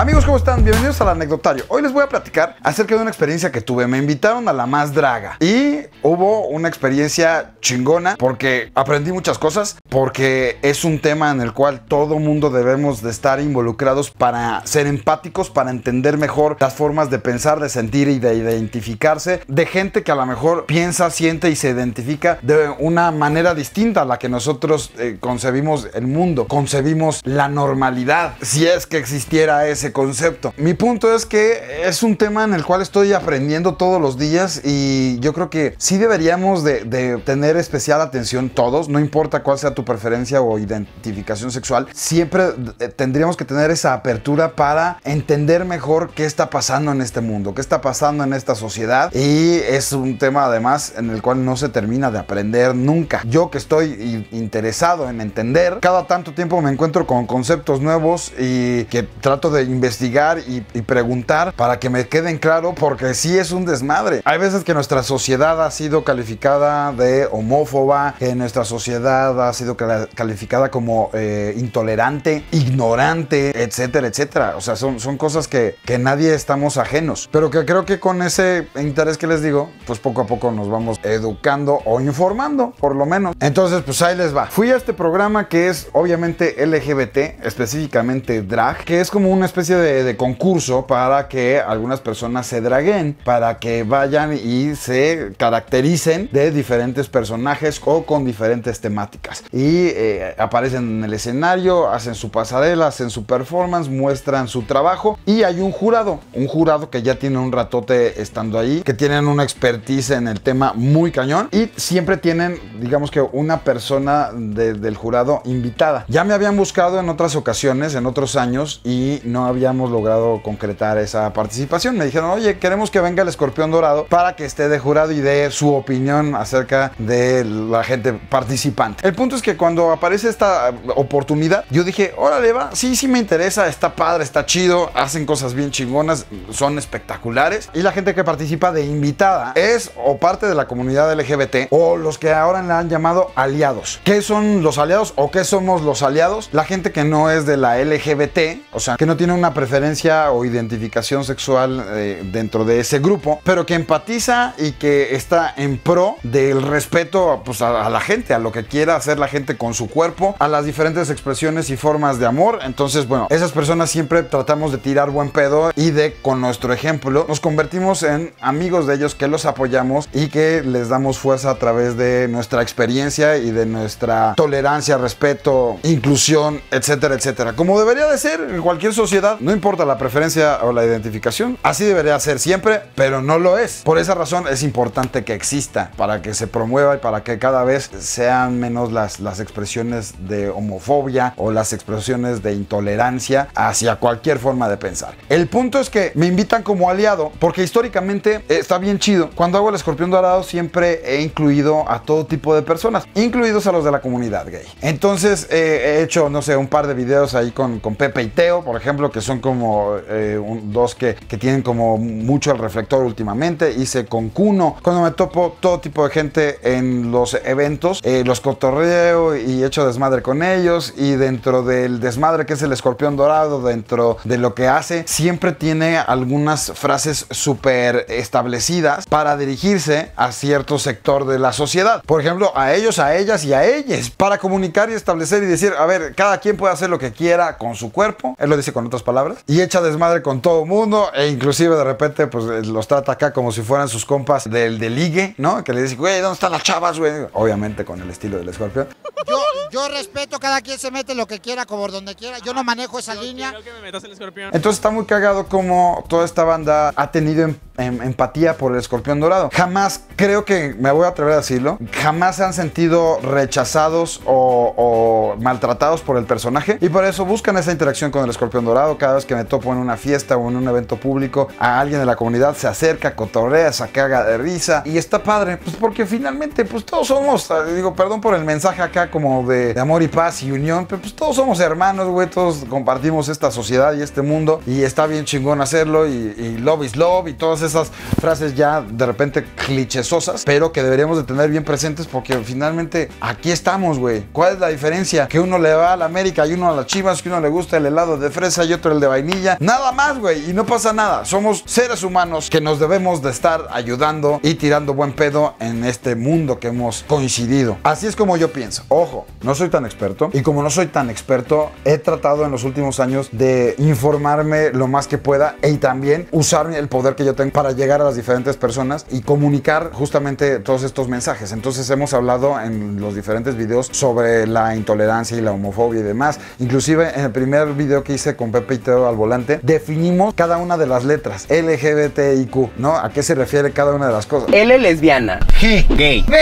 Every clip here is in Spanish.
Amigos, ¿cómo están? Bienvenidos al anecdotario. Hoy les voy a platicar acerca de una experiencia que tuve. Me invitaron a la más draga y hubo una experiencia chingona porque aprendí muchas cosas, porque es un tema en el cual todo mundo debemos de estar involucrados para ser empáticos, para entender mejor las formas de pensar, de sentir y de identificarse de gente que a lo mejor piensa, siente y se identifica de una manera distinta a la que nosotros eh, concebimos el mundo, concebimos la normalidad. Si es que existiera ese concepto. Mi punto es que es un tema en el cual estoy aprendiendo todos los días y yo creo que sí deberíamos de, tener especial atención todos, no importa cuál sea tu preferencia o identificación sexual, siempre tendríamos que tener esa apertura para entender mejor qué está pasando en este mundo, qué está pasando en esta sociedad y es un tema además en el cual no se termina de aprender nunca. Yo que estoy interesado en entender, cada tanto tiempo me encuentro con conceptos nuevos y que trato de investigar y, preguntar para que me queden claro, porque si es un desmadre. Hay veces que nuestra sociedad ha sido calificada de homófoba, que nuestra sociedad ha sido calificada como eh, intolerante, ignorante, etcétera, etcétera. O sea, son, son cosas que, que nadie estamos ajenos, pero que creo que con ese interés que les digo, pues poco a poco nos vamos educando o informando, por lo menos. Entonces, pues ahí les va. Fui a este programa que es obviamente LGBT, específicamente drag, que es como una especie de, concurso para que algunas personas se draguen, para que vayan y se caractericen de diferentes personajes o con diferentes temáticas. Y eh, aparecen en el escenario, hacen su pasarela, hacen su performance, muestran su trabajo y hay un jurado, un jurado que ya tiene un ratote estando ahí, que tienen una expertise en el tema muy cañón y siempre tienen, digamos que una persona del jurado invitada. Ya me habían buscado en otras ocasiones, en otros años y no habíamos logrado concretar esa participación. Me dijeron, oye, queremos que venga el escorpión dorado para que esté de jurado y dé su opinión acerca de la gente participante. El punto es que cuando aparece esta eh, oportunidad, yo dije, órale, va, sí, sí me interesa, está padre, está chido, hacen cosas bien chingonas, son espectaculares. Y la gente que participa de invitada es o parte de la comunidad LGBT o los que ahora la han llamado aliados. ¿Qué son los aliados o qué somos los aliados? La gente que no es de la LGBT, o sea, que no tiene un una preferencia o identificación sexual eh, dentro de ese grupo, pero que empatiza y que está en pro del respeto pues, a, a, la gente, a lo que quiera hacer la gente con su cuerpo, a las diferentes expresiones y formas de amor. Entonces, bueno, esas personas siempre tratamos de tirar buen pedo y de, con nuestro ejemplo, nos convertimos en amigos de ellos que los apoyamos y que les damos fuerza a través de nuestra experiencia y de nuestra tolerancia, respeto, inclusión, etcétera, etcétera. Como debería de ser en cualquier sociedad no importa la preferencia o la identificación, así debería ser siempre, pero no lo es. Por esa razón es importante que exista, para que se promueva y para que cada vez sean menos las, las expresiones de homofobia o las expresiones de intolerancia hacia cualquier forma de pensar. El punto es que me invitan como aliado, porque históricamente está bien chido. Cuando hago el escorpión dorado siempre he incluido a todo tipo de personas, incluidos a los de la comunidad gay. Entonces eh, he hecho, no sé, un par de videos ahí con, con Pepe y Teo, por ejemplo, que son como eh, dos que, tienen como mucho el reflector últimamente. Hice con Cuno. Cuando me topo todo tipo de gente en los eventos, eh, los cotorreo y echo desmadre con ellos. Y dentro del desmadre que es el escorpión dorado, dentro de lo que hace, siempre tiene algunas frases súper establecidas para dirigirse a cierto sector de la sociedad. Por ejemplo, a ellos, a ellas y a ellas. Para comunicar y establecer y decir, a ver, cada quien puede hacer lo que quiera con su cuerpo. Él lo dice con otras personas palabras, y echa desmadre con todo mundo e inclusive de repente pues eh, los trata acá como si fueran sus compas del de ligue, ¿no? Que le dice, güey, ¿dónde están las chavas, güey? Obviamente con el estilo del escorpión. Yo, yo respeto, cada quien se mete lo que quiera, como donde quiera. Yo no manejo esa línea. Entonces está muy cagado como toda esta banda ha tenido en em- Em, empatía por el escorpión dorado. Jamás, creo que me voy a atrever a decirlo, jamás se han sentido rechazados o, maltratados por el personaje y por eso buscan esa interacción con el escorpión dorado. Cada vez que me topo en una fiesta o en un evento público, a alguien de la comunidad se acerca, cotorrea, se caga de risa y está padre, pues porque finalmente, pues todos somos, eh, digo, perdón por el mensaje acá como de, amor y paz y unión, pero pues todos somos hermanos, güey, todos compartimos esta sociedad y este mundo y está bien chingón hacerlo y, y love is love y todas esas esas frases ya de repente clichesosas, pero que deberíamos de tener bien presentes porque finalmente aquí estamos, güey. ¿Cuál es la diferencia? Que uno le va a la América y uno a las Chivas, que uno le gusta el helado de fresa y otro el de vainilla. Nada más, güey, y no pasa nada. Somos seres humanos que nos debemos de estar ayudando y tirando buen pedo en este mundo que hemos coincidido. Así es como yo pienso. Ojo, no soy tan experto y como no soy tan experto, he tratado en los últimos años de informarme lo más que pueda y también usar el poder que yo tengo para llegar a las diferentes personas y comunicar justamente todos estos mensajes. Entonces hemos hablado en los diferentes videos sobre la intolerancia y la homofobia y demás. Inclusive en el primer video que hice con Pepe y Teo al volante, definimos cada una de las letras LGBTIQ, ¿no? ¿A qué se refiere cada una de las cosas? L lesbiana. G gay. B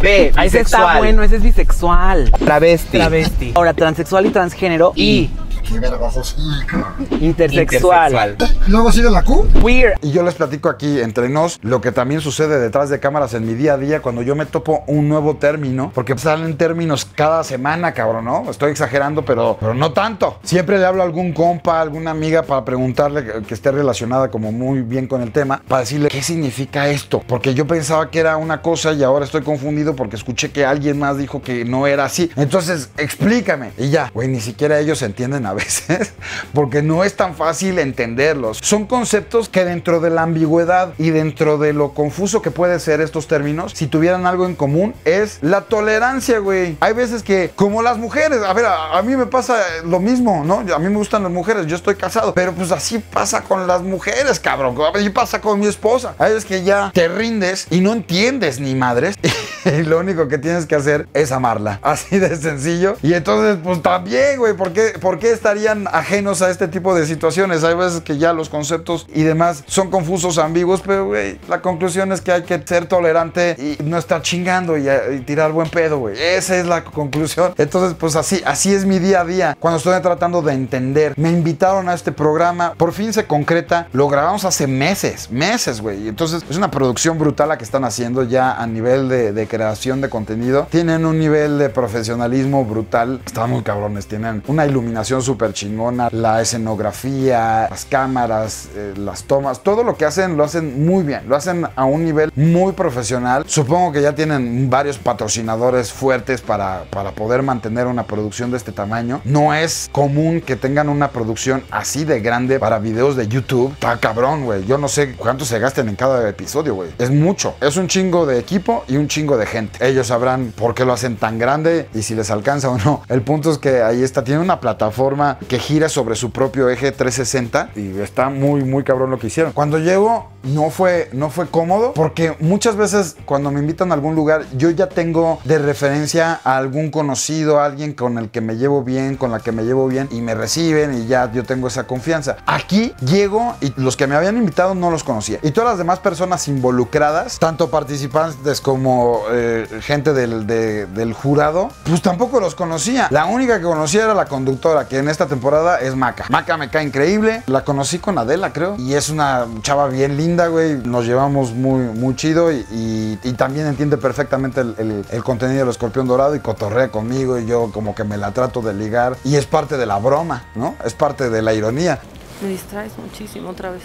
B. Ese está bueno, ese es bisexual. Travesti. Travesti. Ahora, transexual y transgénero. Y. ¿Qué Intersexual. Intersexual. Luego sigue la Q. Weird. Y yo les platico aquí entre nos lo que también sucede detrás de cámaras en mi día a día cuando yo me topo un nuevo término, porque salen términos cada semana, cabrón, ¿no? Estoy exagerando, pero, pero no tanto. Siempre le hablo a algún compa, a alguna amiga para preguntarle que esté relacionada como muy bien con el tema, para decirle qué significa esto, porque yo pensaba que era una cosa y ahora estoy confundido porque escuché que alguien más dijo que no era así. Entonces, explícame. Y ya, güey, ni siquiera ellos entienden a veces porque no es tan fácil entenderlos. Son conceptos que dentro de la ambigüedad y dentro de lo confuso que puede ser estos términos, si tuvieran algo en común, es la tolerancia, güey. Hay veces que, como las mujeres, a ver, a, mí me pasa lo mismo, ¿no? A mí me gustan las mujeres, yo estoy casado, pero pues así pasa con las mujeres, cabrón. Y pasa con mi esposa. Hay veces que ya te rindes y no entiendes ni madres. y lo único que tienes que hacer es amarla. Así de sencillo. Y entonces, pues también, güey, ¿por qué, estarían ajenos a este tipo de situaciones? Hay veces que ya los conceptos y demás son confusos, ambiguos, pero, güey, la conclusión es que hay que ser tolerante y no estar chingando eh, y, tirar buen pedo, güey. Esa es la conclusión. Entonces, pues así, así es mi día a día. Cuando estoy tratando de entender, me invitaron a este programa, por fin se concreta, lo grabamos hace meses, meses, güey. Entonces, es una producción brutal la que están haciendo ya a nivel de, de creación de contenido, tienen un nivel de profesionalismo brutal. Están muy cabrones, tienen una iluminación súper chingona, la escenografía, las cámaras, eh, las tomas, todo lo que hacen lo hacen muy bien, lo hacen a un nivel muy profesional. Supongo que ya tienen varios patrocinadores fuertes para, para poder mantener una producción de este tamaño. No es común que tengan una producción así de grande para videos de YouTube. Está cabrón, güey. Yo no sé cuánto se gasten en cada episodio, güey. Es mucho. Es un chingo de equipo y un chingo de gente. Ellos sabrán por qué lo hacen tan grande y si les alcanza o no. El punto es que ahí está, tiene una plataforma que gira sobre su propio eje 360 y está muy, muy cabrón lo que hicieron. Cuando llego, no fue, no fue cómodo porque muchas veces cuando me invitan a algún lugar, yo ya tengo de referencia a algún conocido, a alguien con el que me llevo bien, con la que me llevo bien y me reciben y ya yo tengo esa confianza. Aquí llego y los que me habían invitado no los conocía y todas las demás personas involucradas, tanto participantes como eh, gente del, jurado, pues tampoco los conocía. La única que conocía era la conductora, que en esta temporada es Maca. Maca me cae increíble. La conocí con Adela, creo. Y es una chava bien linda, güey. Nos llevamos muy, muy chido y, también entiende perfectamente el, el contenido del escorpión dorado y cotorrea conmigo y yo como que me la trato de ligar. Y es parte de la broma, ¿no? Es parte de la ironía. Me distraes muchísimo otra vez.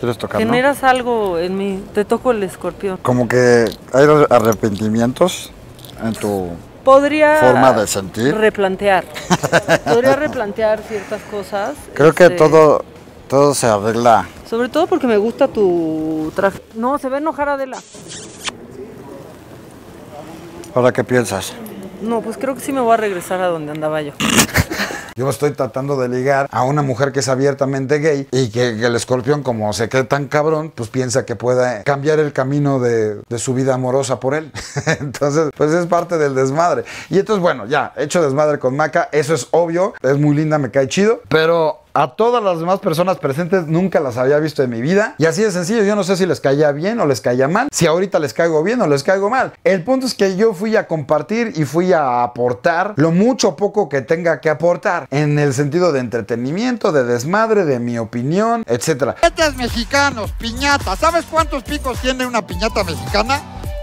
¿Quieres Generas algo en mí, te toco el escorpión. Como que hay arrepentimientos en tu forma de sentir. Replantear. podría replantear ciertas cosas. Creo que este, todo, todo se arregla. Sobre todo porque me gusta tu traje. No, se ve enojar Adela. ¿Ahora qué piensas? No, pues creo que sí me voy a regresar a donde andaba yo. Yo estoy tratando de ligar a una mujer que es abiertamente gay y que, el escorpión, como se cree tan cabrón, pues piensa que pueda cambiar el camino de, de su vida amorosa por él. entonces, pues es parte del desmadre. Y entonces, bueno, ya, hecho desmadre con Maca, eso es obvio, es muy linda, me cae chido, pero a todas las demás personas presentes nunca las había visto en mi vida. Y así de sencillo, yo no sé si les caía bien o les caía mal, si ahorita les caigo bien o les caigo mal. El punto es que yo fui a compartir y fui a aportar lo mucho o poco que tenga que aportar en el sentido de entretenimiento, de desmadre, de mi opinión, etc. Piñatas mexicanos, piñatas. ¿Sabes cuántos picos tiene una piñata mexicana?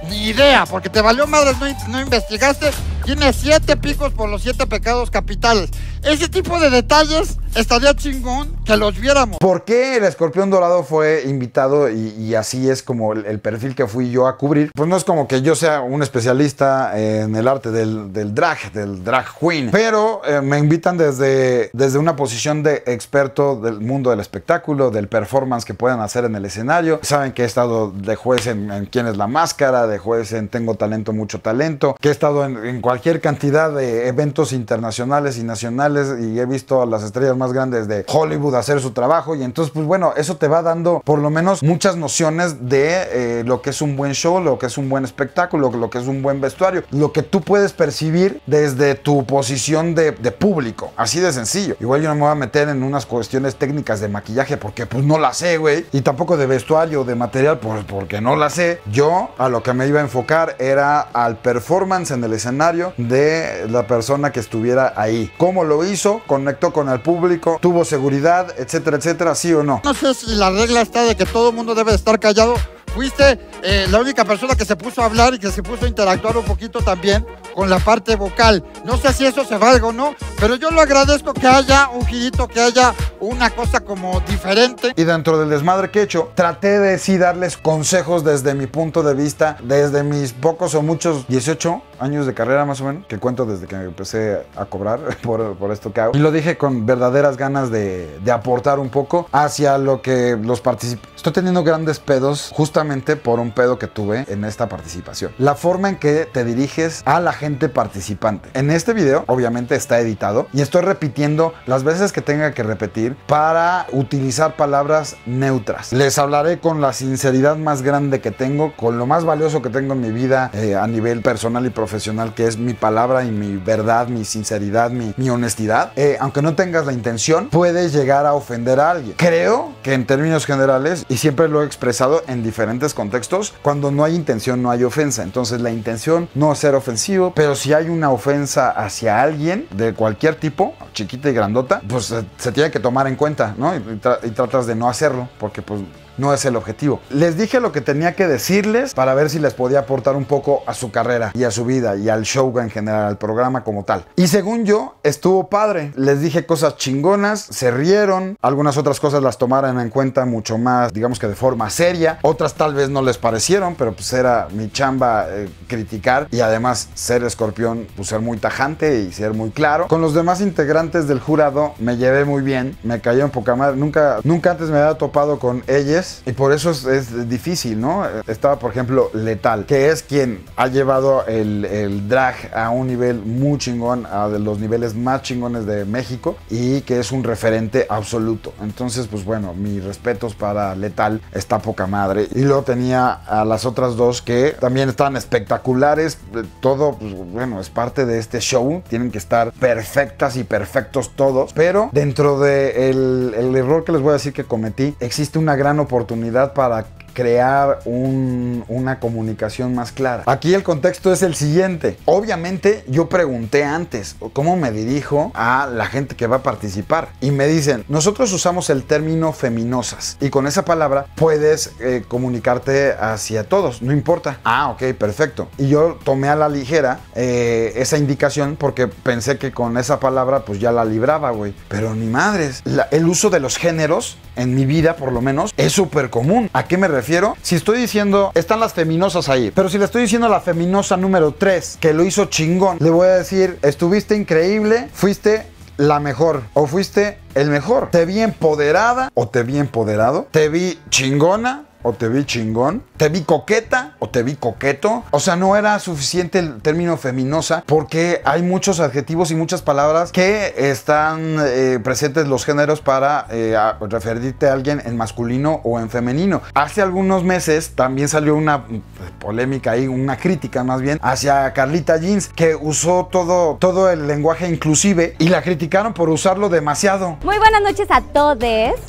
Ni idea, porque te valió madres, no, investigaste. Tiene siete picos por los siete pecados capitales. Ese tipo de detalles estaría chingón que los viéramos. ¿Por qué el escorpión dorado fue invitado y, así es como el, perfil que fui yo a cubrir? Pues no es como que yo sea un especialista en el arte del, drag, del drag queen, pero eh, me invitan desde, desde una posición de experto del mundo del espectáculo, del performance que pueden hacer en el escenario. Saben que he estado de juez en, quién es la máscara, de juez en Tengo Talento, Mucho Talento, que he estado en, cualquier cantidad de eventos internacionales y nacionales y he visto a las estrellas más grandes de Hollywood hacer su trabajo y entonces pues bueno, eso te va dando por lo menos muchas nociones de eh, lo que es un buen show, lo que es un buen espectáculo, lo que es un buen vestuario, lo que tú puedes percibir desde tu posición de, público, así de sencillo. Igual yo no me voy a meter en unas cuestiones técnicas de maquillaje porque pues no la sé, güey, y tampoco de vestuario, o de material, pues porque no la sé. Yo a lo que me iba a enfocar era al performance en el escenario de la persona que estuviera ahí. ¿Cómo lo hizo? ¿Conectó con el público? ¿Tuvo seguridad? Etcétera, etcétera, ¿sí o no? No sé si la regla está de que todo el mundo debe estar callado. Fuiste eh, la única persona que se puso a hablar y que se puso a interactuar un poquito también con la parte vocal. No sé si eso se valga o no, pero yo lo agradezco que haya un girito, que haya una cosa como diferente. Y dentro del desmadre que he hecho, traté de sí darles consejos desde mi punto de vista, desde mis pocos o muchos 18 años de carrera más o menos, que cuento desde que empecé a cobrar por, por esto que hago. Y lo dije con verdaderas ganas de, de aportar un poco hacia lo que los participantes... Estoy teniendo grandes pedos justamente por un pedo que tuve en esta participación. La forma en que te diriges a la gente participante. En este video obviamente está editado y estoy repitiendo las veces que tenga que repetir para utilizar palabras neutras. Les hablaré con la sinceridad más grande que tengo, con lo más valioso que tengo en mi vida eh, a nivel personal y profesional que es mi palabra y mi verdad, mi sinceridad, mi, honestidad, eh, aunque no tengas la intención, puedes llegar a ofender a alguien. Creo que en términos generales, y siempre lo he expresado en diferentes contextos, cuando no hay intención no hay ofensa. Entonces la intención no ser ofensivo, pero si hay una ofensa hacia alguien de cualquier tipo, chiquita y grandota, pues eh, se, tiene que tomar en cuenta, ¿no? Y, y tratas de no hacerlo, porque pues no es el objetivo. Les dije lo que tenía que decirles para ver si les podía aportar un poco a su carrera y a su vida y al show en general, al programa como tal. Y según yo, estuvo padre. Les dije cosas chingonas, se rieron, algunas otras cosas las tomaron en cuenta mucho más, digamos que de forma seria, otras tal vez no les parecieron, pero pues era mi chamba eh, criticar y además ser escorpión, pues ser muy tajante y ser muy claro. Con los demás integrantes del jurado me llevé muy bien, me cayó en poca madre, nunca, nunca antes me había topado con ellas y por eso es, difícil, ¿no? Estaba, por ejemplo, Letal, que es quien ha llevado el, drag a un nivel muy chingón, a los niveles más chingones de México y que es un referente absoluto. Entonces, pues bueno, mis respetos para Letal, está poca madre. Y luego tenía a las otras dos que también están espectaculares. Todo, pues bueno, es parte de este show. Tienen que estar perfectas y perfectos todos. Pero dentro del el error que les voy a decir que cometí, existe una gran oportunidad oportunidad para crear una comunicación más clara. Aquí el contexto es el siguiente. Obviamente yo pregunté antes cómo me dirijo a la gente que va a participar y me dicen, nosotros usamos el término feminosas y con esa palabra puedes eh, comunicarte hacia todos, no importa. Ah, ok, perfecto. Y yo tomé a la ligera eh, esa indicación porque pensé que con esa palabra pues ya la libraba, güey. Pero ni madres, el uso de los géneros en mi vida por lo menos es súper común. ¿A qué me refiero? Si estoy diciendo, están las feminosas ahí, pero si le estoy diciendo a la feminosa número 3 que lo hizo chingón, le voy a decir, estuviste increíble, fuiste la mejor o fuiste el mejor. Te vi empoderada o te vi empoderado, te vi chingona o te vi chingón, te vi coqueta o te vi coqueto. O sea, no era suficiente el término feminosa porque hay muchos adjetivos y muchas palabras que están eh, presentes los géneros para eh, referirte a alguien en masculino o en femenino. Hace algunos meses también salió una pues, polémica ahí, una crítica más bien, hacia Carlita Jeans que usó todo, todo el lenguaje inclusive y la criticaron por usarlo demasiado. Muy buenas noches a todos,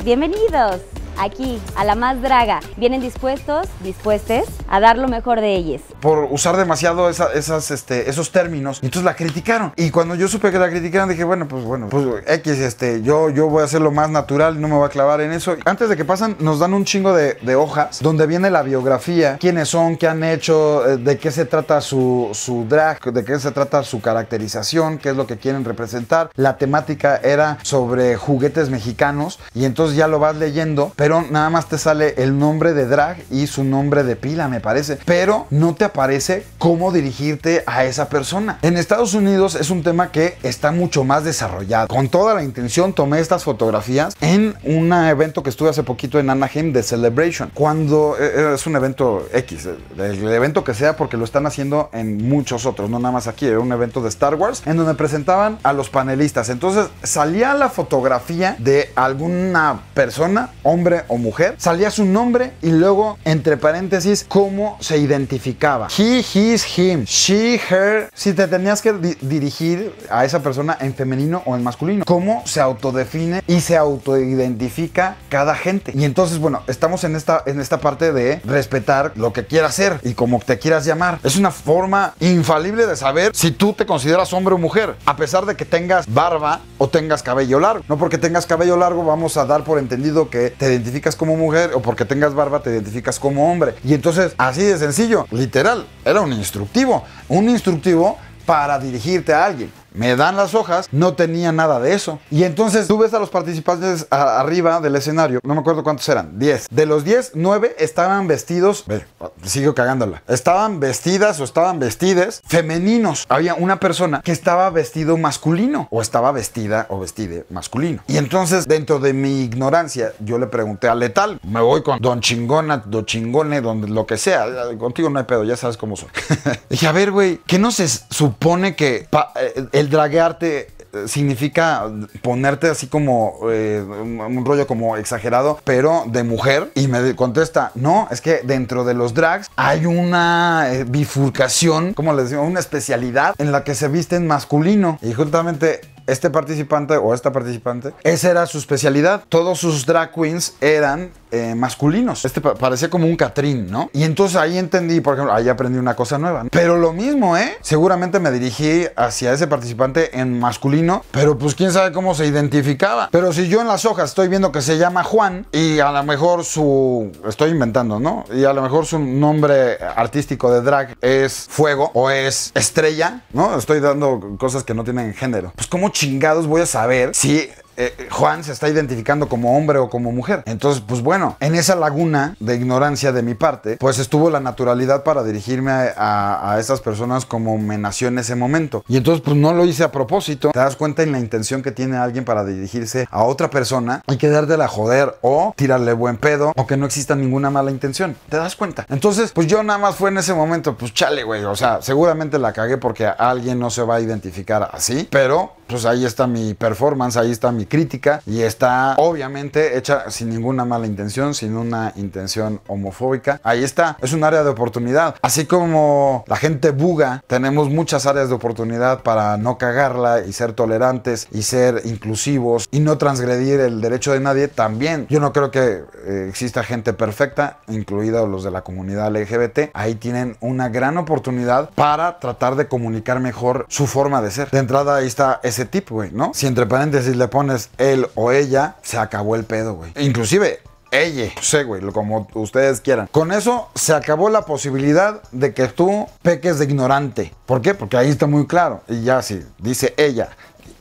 bienvenidos aquí, a la más draga. ¿Vienen dispuestos, dispuestes a dar lo mejor de ellos? Por usar demasiado esas, este, esos términos. Entonces la criticaron. Y cuando yo supe que la criticaron, dije, bueno, pues bueno, pues X, este, yo, yo voy a hacer lo más natural, no me voy a clavar en eso. Antes de que pasan, nos dan un chingo de, hojas donde viene la biografía, quiénes son, qué han hecho, eh, de qué se trata su, su drag, de qué se trata su caracterización, qué es lo que quieren representar. La temática era sobre juguetes mexicanos y entonces ya lo vas leyendo. Pero pero nada más te sale el nombre de drag y su nombre de pila, me parece. Pero no te aparece cómo dirigirte a esa persona. En Estados Unidos es un tema que está mucho más desarrollado. Con toda la intención tomé estas fotografías en un evento que estuve hace poquito en Anaheim de Celebration. Cuando eh, eh, es un evento X, eh, el evento que sea porque lo están haciendo en muchos otros, no nada más aquí, era un evento de Star Wars en donde presentaban a los panelistas. Entonces salía la fotografía de alguna persona, hombre o mujer, salía su nombre y luego, entre paréntesis, cómo se identificaba. He, his, him, she, her. Si te tenías que dirigir a esa persona en femenino o en masculino, cómo se autodefine y se autoidentifica cada gente. Y entonces, bueno, estamos en esta, en esta parte de respetar lo que quieras ser y como te quieras llamar. Es una forma infalible de saber si tú te consideras hombre o mujer, a pesar de que tengas barba o tengas cabello largo. No porque tengas cabello largo vamos a dar por entendido que te identificas como mujer o porque tengas barba te identificas como hombre. Y entonces, así de sencillo, literal, era un instructivo. Un instructivo para dirigirte a alguien me dan las hojas, no tenía nada de eso. Y entonces tú ves a los participantes arriba del escenario, no me acuerdo cuántos eran, 10. De los 10, 9 estaban vestidos, ve, sigo cagándola, estaban vestidas o estaban vestides femeninos. Había una persona que estaba vestido masculino o estaba vestida o vestide masculino. Y entonces, dentro de mi ignorancia, yo le pregunté a Letal, me voy con Don Chingona, Don Chingone, donde lo que sea, contigo no hay pedo, ya sabes cómo soy. Dije, a ver, güey, ¿qué no se supone que eh, el el draguearte eh, significa ponerte así como eh, un rollo como exagerado, pero de mujer. Y me contesta, no, es que dentro de los drags hay una eh, bifurcación, como les digo, una especialidad en la que se visten masculino. Y justamente este participante o esta participante, esa era su especialidad. Todos sus drag queens eran eh, masculinos. Este parecía como un Catrín, ¿no? Y entonces ahí entendí, por ejemplo, ahí aprendí una cosa nueva. Pero lo mismo, ¿eh? Seguramente me dirigí hacia ese participante en masculino, pero pues quién sabe cómo se identificaba. Pero si yo en las hojas estoy viendo que se llama Juan y a lo mejor su... Estoy inventando, ¿no? Y a lo mejor su nombre artístico de drag es Fuego o es Estrella, ¿no? Estoy dando cosas que no tienen género. Pues cómo chingados voy a saber si eh, eh, Juan se está identificando como hombre o como mujer. Entonces, pues bueno, en esa laguna de ignorancia de mi parte, pues estuvo la naturalidad para dirigirme a, a, esas personas como me nació en ese momento. Y entonces, pues no lo hice a propósito. Te das cuenta en la intención que tiene alguien para dirigirse a otra persona Hay que darle la joder o tirarle buen pedo o que no exista ninguna mala intención. Te das cuenta. Entonces, pues yo nada más fue en ese momento, pues chale, güey. O sea, seguramente la cagué porque alguien no se va a identificar así, pero pues ahí está mi performance, ahí está mi crítica y está obviamente hecha sin ninguna mala intención, sin una intención homofóbica. Ahí está, es un área de oportunidad. Así como la gente buga, tenemos muchas áreas de oportunidad para no cagarla y ser tolerantes y ser inclusivos y no transgredir el derecho de nadie también. Yo no creo que eh, exista gente perfecta, incluida los de la comunidad LGBT. Ahí tienen una gran oportunidad para tratar de comunicar mejor su forma de ser. De entrada ahí está ese tipo, güey, ¿no? Si entre paréntesis le pones él o ella, se acabó el pedo, güey. Inclusive, ella, sé, güey, como ustedes quieran. Con eso se acabó la posibilidad de que tú peques de ignorante. ¿Por qué? Porque ahí está muy claro. Y ya si dice ella,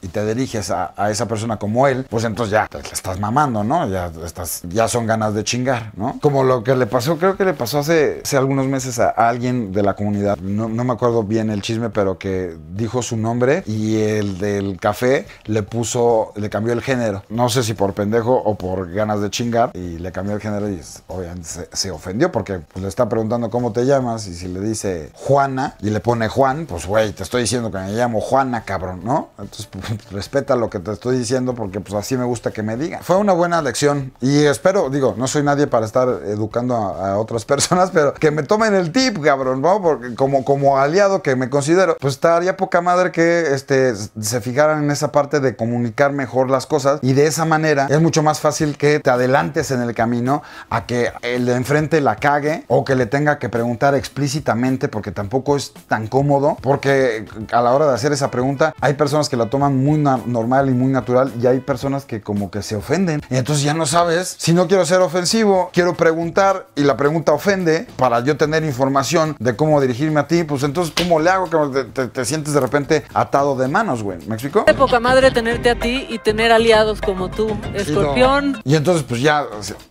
y te diriges a, esa persona como él, pues entonces ya le estás mamando, ¿no? Ya, estás, ya son ganas de chingar, ¿no? Como lo que le pasó, creo que le pasó hace, hace algunos meses a, alguien de la comunidad, no, me acuerdo bien el chisme, pero que dijo su nombre y el del café le puso, le cambió el género. No sé si por pendejo o por ganas de chingar y le cambió el género y obviamente se, ofendió porque pues, le está preguntando cómo te llamas y si le dice Juana y le pone Juan, pues güey, te estoy diciendo que me llamo Juana, cabrón, ¿no? Entonces, pues, respeta lo que te estoy diciendo porque pues así me gusta que me diga Fue una buena lección y espero, digo, no soy nadie para estar educando a, otras personas, pero que me tomen el tip, cabrón, ¿no? Porque como, como aliado que me considero, pues estaría poca madre que este, se fijaran en esa parte de comunicar mejor las cosas y de esa manera es mucho más fácil que te adelantes en el camino a que el de enfrente la cague o que le tenga que preguntar explícitamente porque tampoco es tan cómodo porque a la hora de hacer esa pregunta hay personas que la toman muy normal y muy natural y hay personas que como que se ofenden. Y entonces ya no sabes, si no quiero ser ofensivo, quiero preguntar y la pregunta ofende para yo tener información de cómo dirigirme a ti, pues entonces ¿cómo le hago que te, sientes de repente atado de manos, güey? ¿Me explico? Es poca madre tenerte a ti y tener aliados como tú, escorpión. Y entonces pues ya,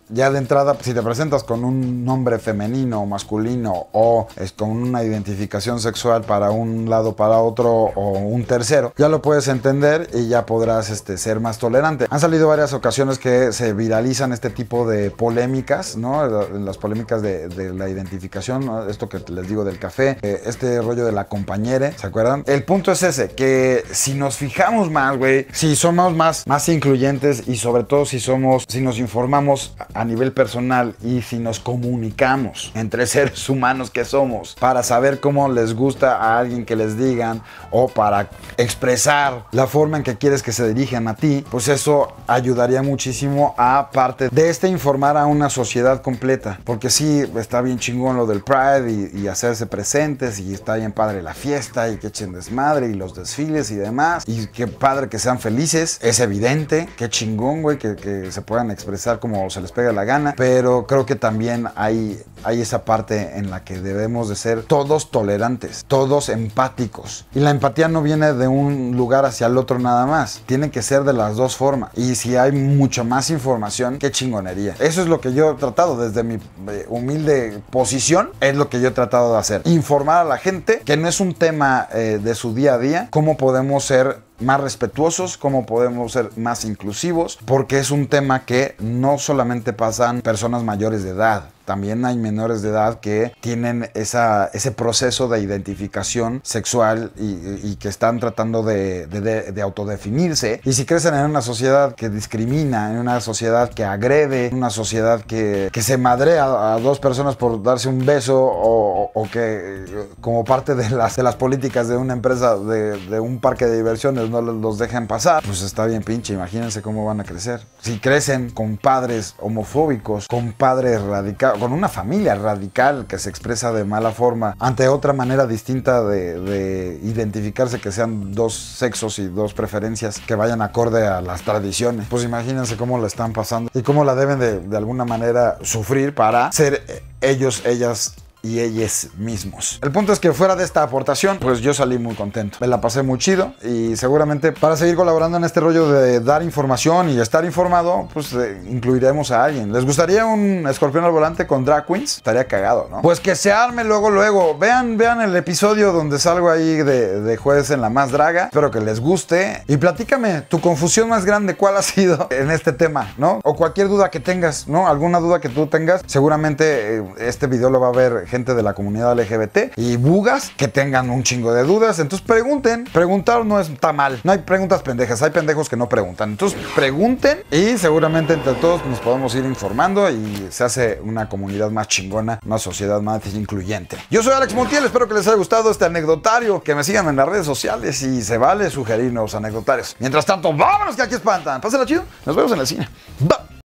ya de entrada, si te presentas con un nombre femenino o masculino o es con una identificación sexual para un lado, para otro o un tercero, ya lo puedes entender y ya podrás este, ser más tolerante. Han salido varias ocasiones que se viralizan este tipo de polémicas, ¿no? Las polémicas de, la identificación, esto que les digo del café, eh, este rollo de la compañere, ¿se acuerdan? El punto es ese, que si nos fijamos más, güey, si somos más, más incluyentes y sobre todo si somos, si nos informamos a nivel personal y si nos comunicamos entre seres humanos que somos para saber cómo les gusta a alguien que les digan o para expresar la forma en que quieres que se dirijan a ti, pues eso ayudaría muchísimo a parte de este informar a una sociedad completa. Porque sí, está bien chingón lo del Pride y, hacerse presentes y está bien padre la fiesta y que echen desmadre y los desfiles y demás. Y qué padre que sean felices, es evidente, qué chingón, güey, que, que se puedan expresar como se les pega la gana. Pero creo que también hay hay esa parte en la que debemos de ser todos tolerantes, todos empáticos. Y la empatía no viene de un lugar hacia el otro nada más, tiene que ser de las dos formas. Y si hay mucha más información, qué chingonería. Eso es lo que yo he tratado desde mi eh, humilde posición, es lo que yo he tratado de hacer. Informar a la gente que no es un tema eh, de su día a día, cómo podemos ser más respetuosos, cómo podemos ser más inclusivos, porque es un tema que no solamente pasan personas mayores de edad, también hay menores de edad que tienen esa, ese proceso de identificación sexual y, que están tratando de, de, autodefinirse. Y si crecen en una sociedad que discrimina, en una sociedad que agrede, en una sociedad que, que se madrea a dos personas por darse un beso o, que como parte de las, de las políticas de una empresa, de, de un parque de diversiones, no los dejen pasar, pues está bien pinche, imagínense cómo van a crecer. Si crecen con padres homofóbicos, con padres radicales, con una familia radical que se expresa de mala forma ante otra manera distinta de, identificarse que sean dos sexos y dos preferencias que vayan acorde a las tradiciones, pues imagínense cómo la están pasando y cómo la deben de, de alguna manera sufrir para ser ellos, ellas y ellos mismos. El punto es que fuera de esta aportación, pues yo salí muy contento. Me la pasé muy chido y seguramente para seguir colaborando en este rollo de dar información y estar informado, pues eh, incluiremos a alguien. ¿Les gustaría un escorpión al volante con drag queens? Estaría cagado, ¿no? Pues que se arme luego, luego. Vean, vean el episodio donde salgo ahí de, jueves en la más draga. Espero que les guste. Y platícame tu confusión más grande, cuál ha sido en este tema, ¿no? O cualquier duda que tengas, ¿no? Alguna duda que tú tengas, seguramente eh, este video lo va a ver gente de la comunidad LGBT y bugas que tengan un chingo de dudas. Entonces pregunten. Preguntar no es está mal. No hay preguntas pendejas. Hay pendejos que no preguntan. Entonces pregunten y seguramente entre todos nos podemos ir informando y se hace una comunidad más chingona, una sociedad más incluyente. Yo soy Alex Montiel. Espero que les haya gustado este anecdotario. Que me sigan en las redes sociales y se vale sugerir nuevos anecdotarios. Mientras tanto, vámonos que aquí espantan. la chido. Nos vemos en la cine. ¡Va!